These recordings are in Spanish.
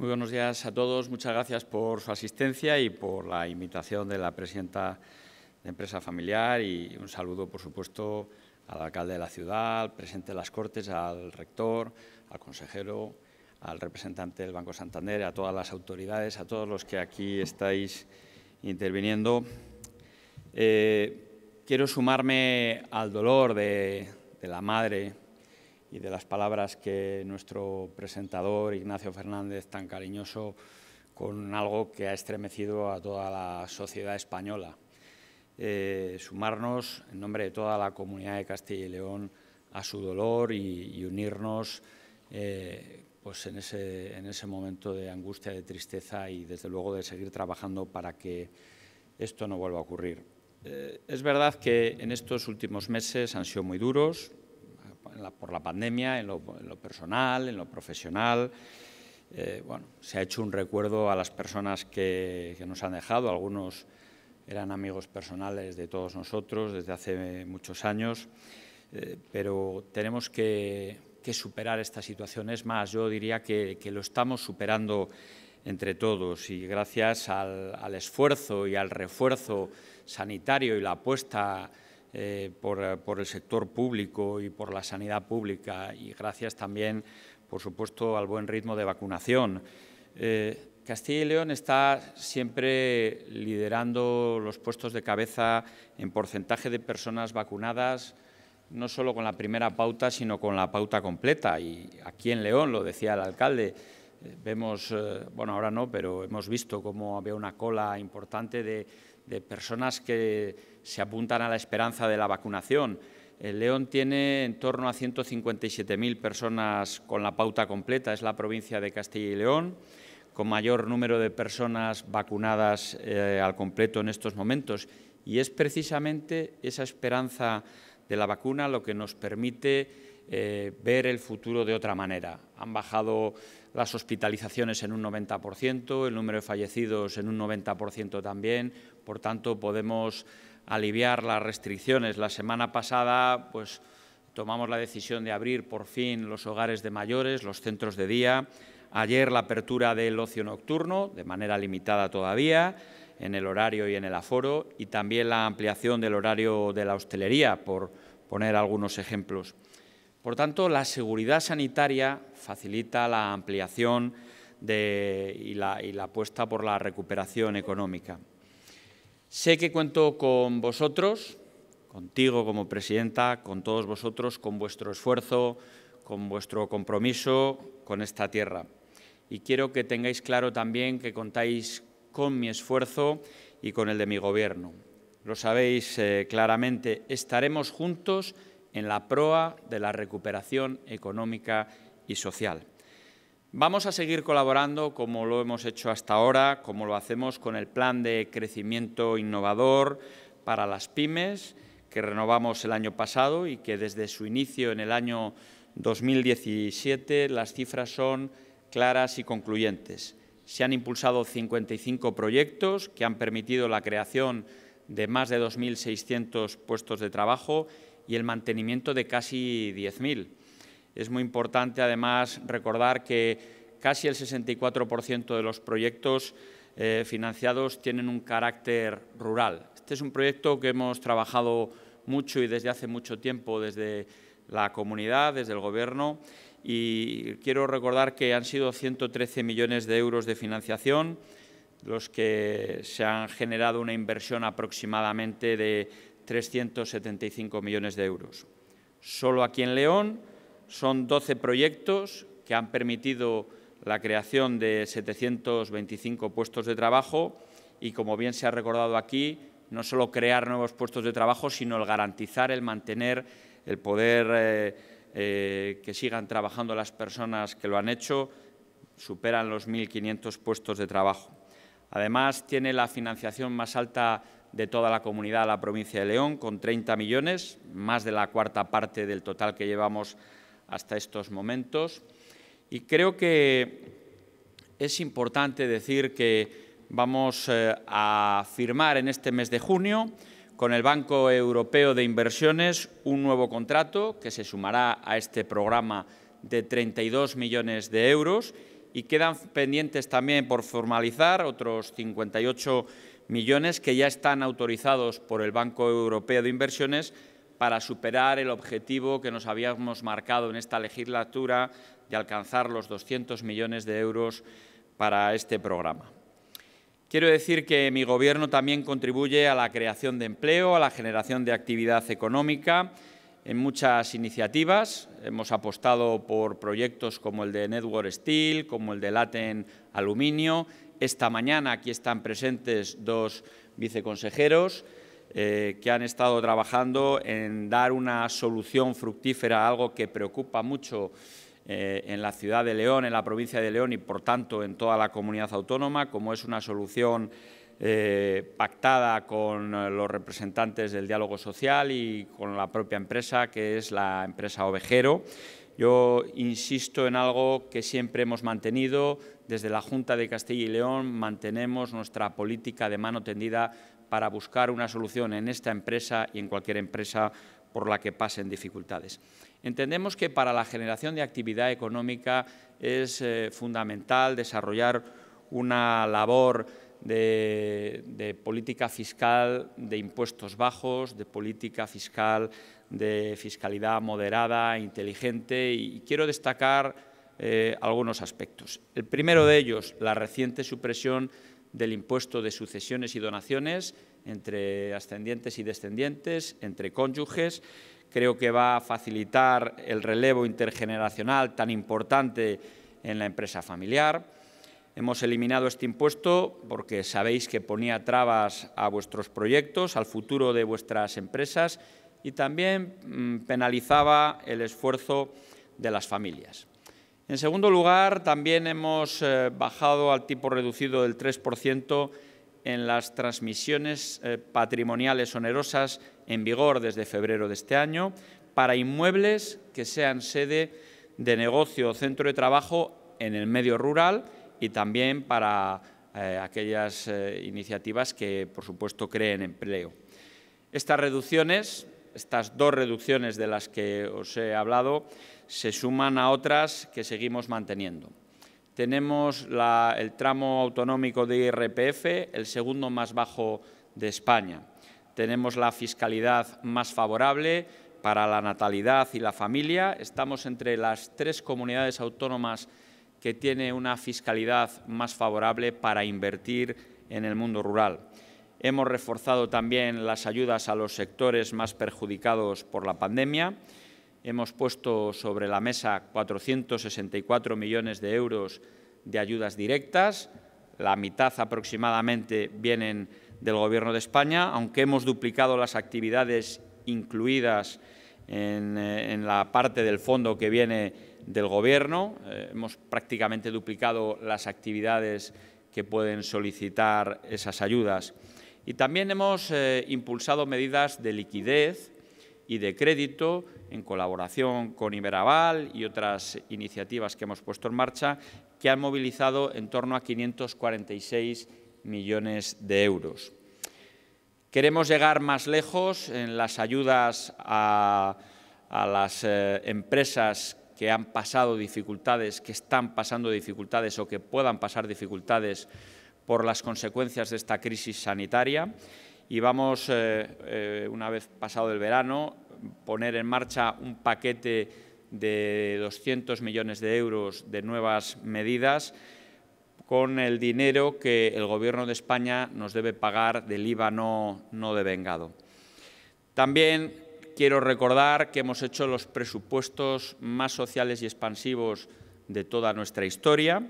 Muy buenos días a todos. Muchas gracias por su asistencia y por la invitación de la presidenta de Empresa Familiar y un saludo, por supuesto, al alcalde de la ciudad, al presidente de las Cortes, al rector, al consejero, al representante del Banco Santander, a todas las autoridades, a todos los que aquí estáis interviniendo. Eh, quiero sumarme al dolor de la madre y de las palabras que nuestro presentador Ignacio Fernández tan cariñoso con algo que ha estremecido a toda la sociedad española. Eh, sumarnos en nombre de toda la comunidad de Castilla y León a su dolor y, unirnos eh, pues en, ese, momento de angustia, de tristeza y desde luego de seguir trabajando para que esto no vuelva a ocurrir. Eh, es verdad que en estos últimos meses han sido muy duros, por la pandemia, en lo, personal, en lo profesional. Eh, bueno, se ha hecho un recuerdo a las personas que, nos han dejado, algunos eran amigos personales de todos nosotros desde hace muchos años, eh, pero tenemos que, superar esta situación. Es más, yo diría que, lo estamos superando entre todos y gracias al, al, esfuerzo y al refuerzo sanitario y la apuesta eh, eh, por, el sector público y por la sanidad pública y gracias también, por supuesto, al buen ritmo de vacunación. Eh, Castilla y León está siempre liderando los puestos de cabeza en porcentaje de personas vacunadas, no solo con la primera pauta, sino con la pauta completa. Y aquí en León, lo decía el alcalde, vemos, bueno, ahora no, pero hemos visto cómo había una cola importante de personas que se apuntan a la esperanza de la vacunación. El León tiene en torno a 157.000 personas con la pauta completa, es la provincia de Castilla y León, con mayor número de personas vacunadas eh, al completo en estos momentos. Y es precisamente esa esperanza de la vacuna lo que nos permite eh, ver el futuro de otra manera. Han bajado las hospitalizaciones en un 90%, el número de fallecidos en un 90% también, por tanto podemos aliviar las restricciones. La semana pasada pues, tomamos la decisión de abrir por fin los hogares de mayores, los centros de día. Ayer la apertura del ocio nocturno, de manera limitada todavía, en el horario y en el aforo, y también la ampliación del horario de la hostelería, por poner algunos ejemplos. Por tanto, la seguridad sanitaria facilita la ampliación y la apuesta por la recuperación económica. Sé que cuento con vosotros, contigo como presidenta, con todos vosotros, con vuestro esfuerzo, con vuestro compromiso con esta tierra. Y quiero que tengáis claro también que contáis con mi esfuerzo y con el de mi gobierno. Lo sabéis eh, claramente, estaremos juntos en la proa de la recuperación económica y social. Vamos a seguir colaborando como lo hemos hecho hasta ahora, como lo hacemos con el plan de crecimiento innovador para las pymes que renovamos el año pasado y que desde su inicio en el año 2017 las cifras son claras y concluyentes. Se han impulsado 55 proyectos que han permitido la creación de más de 2.600 puestos de trabajo y el mantenimiento de casi 10.000. Es muy importante, además, recordar que casi el 64% de los proyectos eh, financiados tienen un carácter rural. Este es un proyecto que hemos trabajado mucho y desde hace mucho tiempo desde la comunidad, desde el Gobierno, y quiero recordar que han sido 113 millones de euros de financiación, los que se han generado una inversión aproximadamente de 375 millones de euros. Solo aquí en León son 12 proyectos que han permitido la creación de 725 puestos de trabajo y, como bien se ha recordado aquí, no solo crear nuevos puestos de trabajo, sino el garantizar, el mantener, el poder eh, eh, que sigan trabajando las personas que lo han hecho, superan los 1.500 puestos de trabajo. Además, tiene la financiación más alta de toda la comunidad de la provincia de León, con 30 millones, más de la cuarta parte del total que llevamos hasta estos momentos. Y creo que es importante decir que vamos eh, a firmar en este mes de junio con el Banco Europeo de Inversiones un nuevo contrato que se sumará a este programa de 32 millones de euros y quedan pendientes también por formalizar otros 58 millones que ya están autorizados por el Banco Europeo de Inversiones para superar el objetivo que nos habíamos marcado en esta legislatura de alcanzar los 200 millones de euros para este programa. Quiero decir que mi Gobierno también contribuye a la creación de empleo, a la generación de actividad económica, en muchas iniciativas. Hemos apostado por proyectos como el de Network Steel, como el de Laten Aluminio. Esta mañana aquí están presentes dos viceconsejeros. Eh, que han estado trabajando en dar una solución fructífera a algo que preocupa mucho eh, en la ciudad de León, en la provincia de León y, por tanto, en toda la comunidad autónoma, como es una solución eh, pactada con los representantes del diálogo social y con la propia empresa, que es la empresa Ovejero. Yo insisto en algo que siempre hemos mantenido, desde la Junta de Castilla y León mantenemos nuestra política de mano tendida para buscar una solución en esta empresa y en cualquier empresa por la que pasen dificultades. Entendemos que para la generación de actividad económica es eh, fundamental desarrollar una labor de, política fiscal de impuestos bajos, de política fiscal de fiscalidad moderada, inteligente y quiero destacar eh, algunos aspectos. El primero de ellos, la reciente supresión del impuesto de sucesiones y donaciones entre ascendientes y descendientes, entre cónyuges. Creo que va a facilitar el relevo intergeneracional tan importante en la empresa familiar. Hemos eliminado este impuesto porque sabéis que ponía trabas a vuestros proyectos, al futuro de vuestras empresas y también mm, penalizaba el esfuerzo de las familias. En segundo lugar, también hemos eh, bajado al tipo reducido del 3% en las transmisiones eh, patrimoniales onerosas en vigor desde febrero de este año para inmuebles que sean sede de negocio o centro de trabajo en el medio rural y también para eh, aquellas iniciativas que, por supuesto, creen empleo. Estas reducciones estas dos reducciones de las que os he hablado se suman a otras que seguimos manteniendo. Tenemos el tramo autonómico de IRPF, el segundo más bajo de España. Tenemos la fiscalidad más favorable para la natalidad y la familia. Estamos entre las tres comunidades autónomas que tiene una fiscalidad más favorable para invertir en el mundo rural. Hemos reforzado también las ayudas a los sectores más perjudicados por la pandemia. Hemos puesto sobre la mesa 464 millones de euros de ayudas directas. La mitad aproximadamente vienen del Gobierno de España, aunque hemos duplicado las actividades incluidas en, eh, la parte del fondo que viene del Gobierno. Eh, hemos prácticamente duplicado las actividades que pueden solicitar esas ayudas. Y también hemos eh, impulsado medidas de liquidez y de crédito en colaboración con Iberaval y otras iniciativas que hemos puesto en marcha que han movilizado en torno a 546 millones de euros. Queremos llegar más lejos en las ayudas a, las eh, empresas que han pasado dificultades, que están pasando dificultades o que puedan pasar dificultades por las consecuencias de esta crisis sanitaria y vamos, eh, eh, una vez pasado el verano, poner en marcha un paquete de 200 millones de euros de nuevas medidas con el dinero que el Gobierno de España nos debe pagar del IVA no, no devengado. También quiero recordar que hemos hecho los presupuestos más sociales y expansivos de toda nuestra historia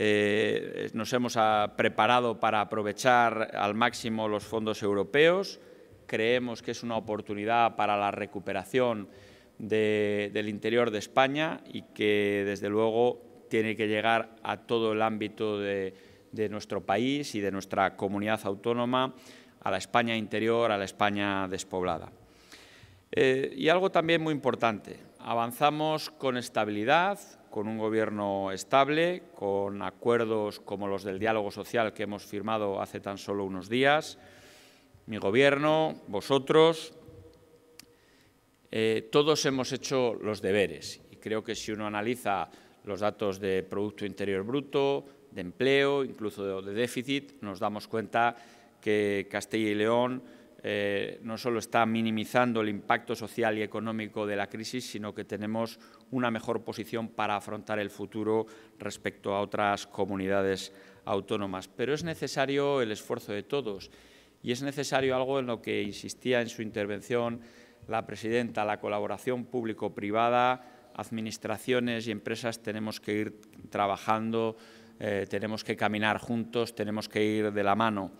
eh, nos hemos ah, preparado para aprovechar al máximo los fondos europeos. Creemos que es una oportunidad para la recuperación del interior de España y que, desde luego, tiene que llegar a todo el ámbito de, nuestro país y de nuestra comunidad autónoma, a la España interior, a la España despoblada. Eh, y algo también muy importante, avanzamos con estabilidad, con un gobierno estable, con acuerdos como los del diálogo social que hemos firmado hace tan solo unos días, mi gobierno, vosotros, eh, todos hemos hecho los deberes y creo que si uno analiza los datos de Producto Interior Bruto, de empleo, incluso de déficit, nos damos cuenta que Castilla y León eh, no solo está minimizando el impacto social y económico de la crisis, sino que tenemos una mejor posición para afrontar el futuro respecto a otras comunidades autónomas. Pero es necesario el esfuerzo de todos y es necesario algo en lo que insistía en su intervención la presidenta, la colaboración público-privada, administraciones y empresas tenemos que ir trabajando, eh, tenemos que caminar juntos, tenemos que ir de la mano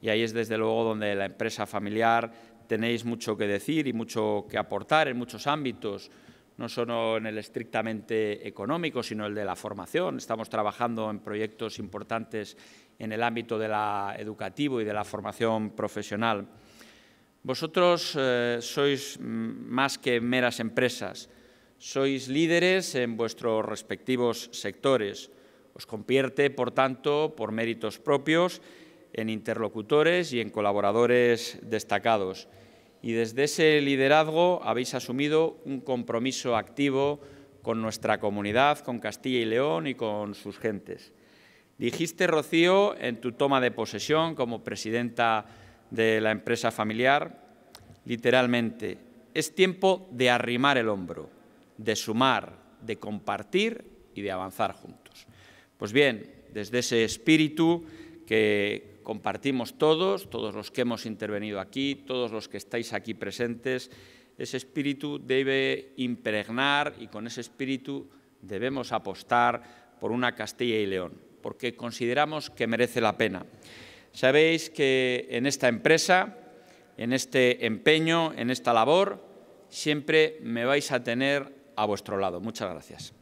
y ahí es desde luego donde la empresa familiar tenéis mucho que decir y mucho que aportar en muchos ámbitos, no solo en el estrictamente económico, sino el de la formación. Estamos trabajando en proyectos importantes en el ámbito de la educativo y de la formación profesional. Vosotros eh, sois más que meras empresas, sois líderes en vuestros respectivos sectores. Os convierte, por tanto, por méritos propios en interlocutores y en colaboradores destacados. Y desde ese liderazgo habéis asumido un compromiso activo con nuestra comunidad, con Castilla y León y con sus gentes. Dijiste, Rocío, en tu toma de posesión como presidenta de la empresa familiar, literalmente, es tiempo de arrimar el hombro, de sumar, de compartir y de avanzar juntos. Pues bien, desde ese espíritu que compartimos todos, todos los que hemos intervenido aquí, todos los que estáis aquí presentes. Ese espíritu debe impregnar y con ese espíritu debemos apostar por una Castilla y León, porque consideramos que merece la pena. Sabéis que en esta empresa, en este empeño, en esta labor, siempre me vais a tener a vuestro lado. Muchas gracias.